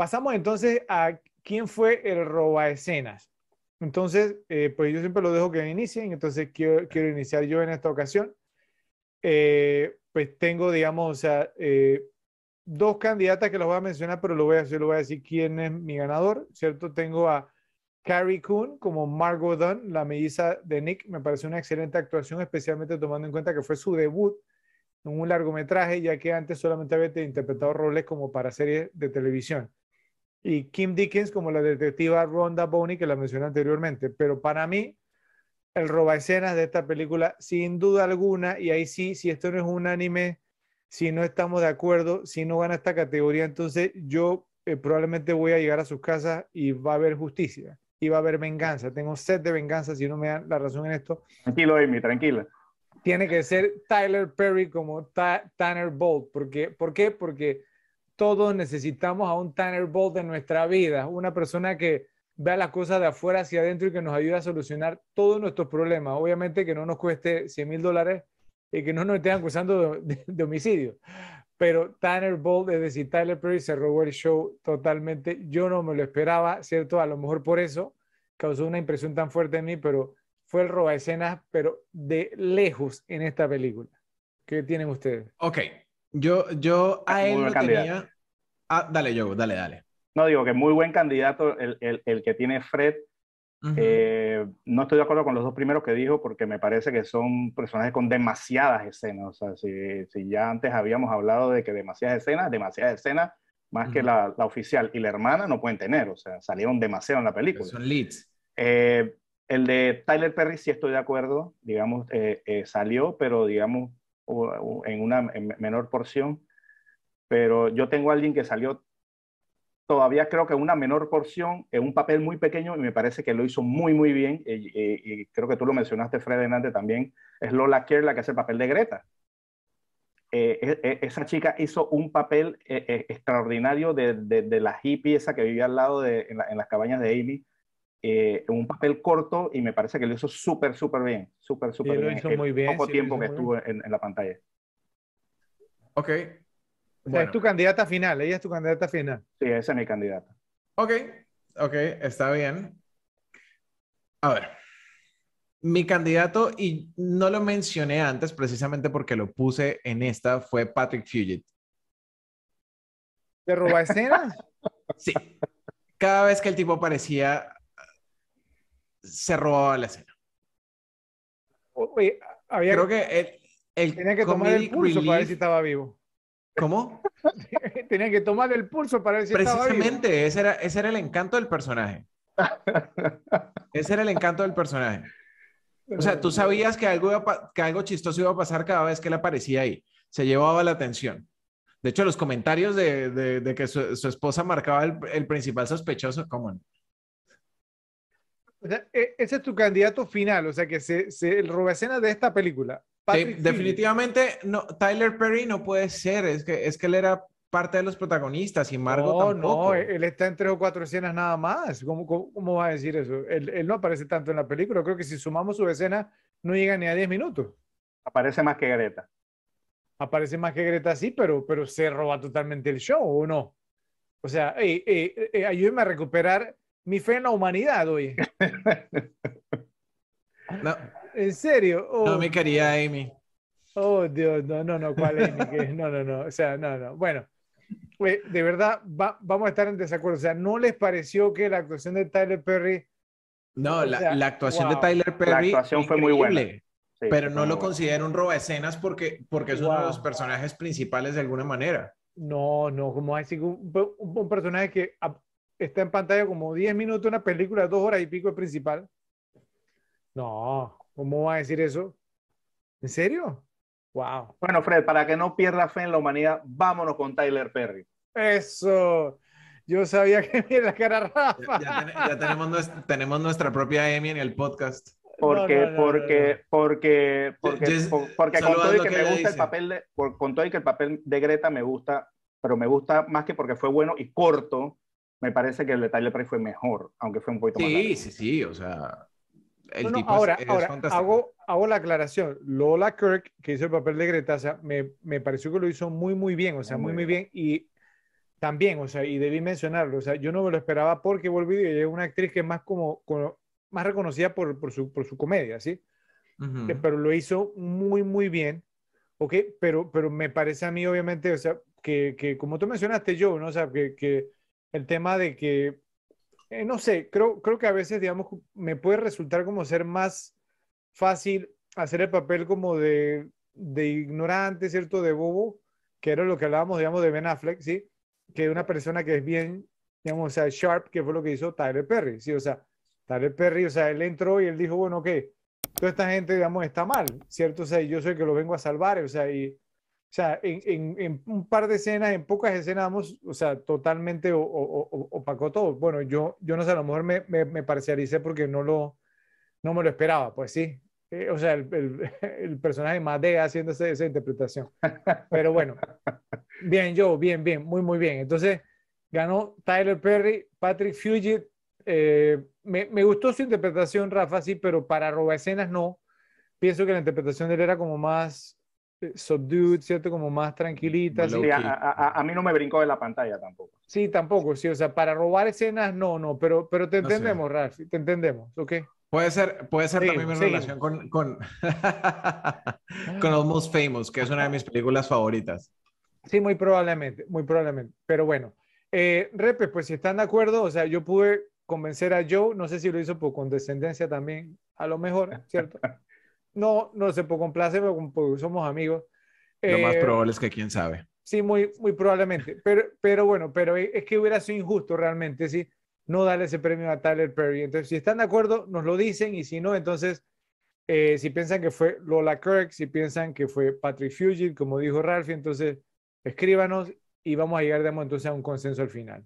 Pasamos entonces a quién fue el roba escenas. Entonces, eh, pues yo siempre lo dejo que inicien, entonces quiero, quiero iniciar yo en esta ocasión. Eh, pues tengo, digamos, eh, dos candidatas que los voy a mencionar, pero lo voy a, yo lo voy a decir quién es mi ganador, ¿cierto? Tengo a Carrie Coon como Margot Dunn, la melliza de Nick. Me parece una excelente actuación, especialmente tomando en cuenta que fue su debut en un largometraje, ya que antes solamente había interpretado roles como para series de televisión y Kim Dickens como la detectiva Ronda Boney que la mencioné anteriormente. Pero para mí, el roba escenas de esta película, sin duda alguna, y ahí sí, si esto no es un anime, si no estamos de acuerdo, si no gana esta categoría, entonces yo eh, probablemente voy a llegar a sus casas y va a haber justicia y va a haber venganza. Tengo sed de venganza si no me dan la razón en esto. Tranquilo, Amy, tranquila. Tiene que ser Tyler Perry como Tanner Bolt. ¿Por ¿Por qué? Porque todos necesitamos a un Tanner Bolt en nuestra vida, una persona que vea las cosas de afuera hacia adentro y que nos ayude a solucionar todos nuestros problemas. Obviamente que no nos cueste 100 mil dólares y que no nos estén acusando de, homicidio. Pero Tanner Bolt, es decir, Tyler Perry se robó el show totalmente. Yo no me lo esperaba, ¿cierto? A lo mejor por eso causó una impresión tan fuerte en mí, pero fue el roba escenas, pero de lejos en esta película. ¿Qué tienen ustedes? Ok, yo, yo a él tenía. Ah, dale, yo, dale, dale. No, digo que muy buen candidato el, el, el que tiene Fred. Eh, no estoy de acuerdo con los dos primeros que dijo porque me parece que son personajes con demasiadas escenas. O sea, si, si ya antes habíamos hablado de que demasiadas escenas, demasiadas escenas, más que la, la, oficial y la hermana no pueden tener. O sea, salieron demasiado en la película. Son leads. Eh, el de Tyler Perry sí estoy de acuerdo, digamos, eh, salió, pero digamos, en una menor porción, pero yo tengo alguien que salió todavía creo que una menor porción, en un papel muy pequeño, y me parece que lo hizo muy, muy bien, y, creo que tú lo mencionaste, Fred, antes también, es Lola Kerr la que hace el papel de Greta. Eh, e, e, esa chica hizo un papel eh, eh, extraordinario de, la hippie esa que vivía al lado de, en las cabañas de Amy, eh, un papel corto y me parece que lo hizo súper, súper bien. Súper, súper bien. Lo muy bien. Poco tiempo que estuvo en, la pantalla. Ok. es tu candidata final, ella es tu candidata final. Sí, esa es mi candidata. Ok, ok, está bien. A ver, mi candidato, y no lo mencioné antes precisamente porque lo puse en esta, fue Patrick Fugit. ¿Te roba escena? sí. Cada vez que el tipo aparecía, se robaba la escena. Oye, había, Creo que el, tenía que tomar el pulso para ver si estaba vivo. ¿Cómo? tenía que tomar el pulso para ver si estaba vivo. Precisamente, ese era, el encanto del personaje. ese era el encanto del personaje. O sea, tú sabías que algo, algo chistoso iba a pasar cada vez que él aparecía ahí. Se llevaba la atención. De hecho, los comentarios de, que su, esposa marcaba el, el principal sospechoso, ¿cómo no? E, ese es tu candidato final, o sea que se, roba escena de esta película. definitivamente no, Tyler Perry no puede ser, es que, es que él era parte de los protagonistas y Margot no, tampoco. No, él está en tres o cuatro escenas nada más. ¿Cómo, cómo, va a decir eso? Él, no aparece tanto en la película. Creo que si sumamos su escena no llega ni a diez minutos. Aparece más que Greta. Aparece más que Greta, sí, pero, pero se roba totalmente el show, ¿o no? O sea, eh, a recuperar mi fe en la humanidad, oye. No. ¿En serio? No me oh. quería Amy. Oh, Dios, no, no, no, ¿cuál Amy? No, no, no, o sea, no, no. Bueno, de verdad, vamos a estar en desacuerdo. O sea, ¿no les pareció que la actuación de Tyler Perry... No, la, actuación de Tyler Perry... La actuación fue muy buena. pero no lo considero un roba escenas porque, porque es uno de los personajes principales de alguna manera. No, no, como así, un, personaje que está en pantalla como 10 minutos una película de dos horas y pico el principal. No, ¿cómo va a decir eso? ¿En serio? Wow. Bueno, Fred, para que no pierda fe en la humanidad, vámonos con Tyler Perry. Eso. Yo sabía que mira la cara Rafa. Ya, tenemos, tenemos, nuestra propia Emmy en el podcast. Porque, porque, porque, porque, con todo y que, me gusta el papel de, con todo y que el papel de Greta me gusta, pero me gusta más que porque fue bueno y corto me parece que el de Tyler Price fue mejor, aunque fue un poquito sí, más largo. Sí, sí, o sea, ahora, ahora hago, hago, la aclaración. Lola Kirk, que hizo el papel de Greta, me, me, pareció que lo hizo muy, muy bien, o sea, muy, muy bien. Y también, o sea, y debí mencionarlo, o sea, yo no me lo esperaba porque volví y es una actriz que es más como, más reconocida por, por, su, por su comedia, ¿sí? pero lo hizo muy, muy bien, ¿ok? Pero, pero me parece a mí, obviamente, o sea, que, que como tú mencionaste, yo, ¿no? O sea, que, que el tema de que, eh, no sé, creo, creo que a veces, digamos, me puede resultar como ser más fácil hacer el papel como de, de ignorante, ¿cierto? De bobo, que era lo que hablábamos, digamos, de Ben Affleck, ¿sí? Que una persona que es bien, digamos, o sea, sharp, que fue lo que hizo Tyler Perry, ¿sí? O sea, Tyler Perry, o sea, él entró y él dijo, bueno, ¿qué? toda esta gente, digamos, está mal, ¿cierto? O sea, yo soy el que lo vengo a salvar, o sea, y o sea, en, un par de escenas, en pocas escenas, vamos, o sea, totalmente o, opacó todo. Bueno, yo, yo no sé, a lo mejor me, me, parcialicé porque no, lo, no me lo esperaba, pues sí. Eh, o sea, el, el, el personaje Madea haciendo esa interpretación. Pero bueno, bien, yo, bien, bien, muy, muy bien. Entonces, ganó Tyler Perry, Patrick Fugit. Eh, me, gustó su interpretación, Rafa, sí, pero para roba escenas no. Pienso que la interpretación de él era como más eh, subdued, ¿cierto? Como más tranquilita. Sí, a, mí no me brincó de la pantalla tampoco. Sí, tampoco, sí. O sea, para robar escenas, no, no, pero, pero te entendemos, no te entendemos, ¿ok? Puede ser, puede ser también en relación con, con, con Almost Famous, que es una de mis películas favoritas. Sí, muy probablemente, muy probablemente. Pero bueno, eh, Repe, pues si están de acuerdo, o sea, yo pude convencer a Joe, no sé si lo hizo por condescendencia también, a lo mejor, ¿cierto? no, no se complace, complacer, pero somos amigos. Lo más eh, probable es que quién sabe. Sí, muy, muy probablemente. Pero, pero bueno, pero es que hubiera sido injusto realmente, sí, no darle ese premio a Tyler Perry. Entonces, si están de acuerdo, nos lo dicen y si no, entonces, eh, si piensan que fue Lola Kirk, si piensan que fue Patrick Fugit, como dijo Ralph, entonces escríbanos y vamos a llegar de entonces a un consenso al final.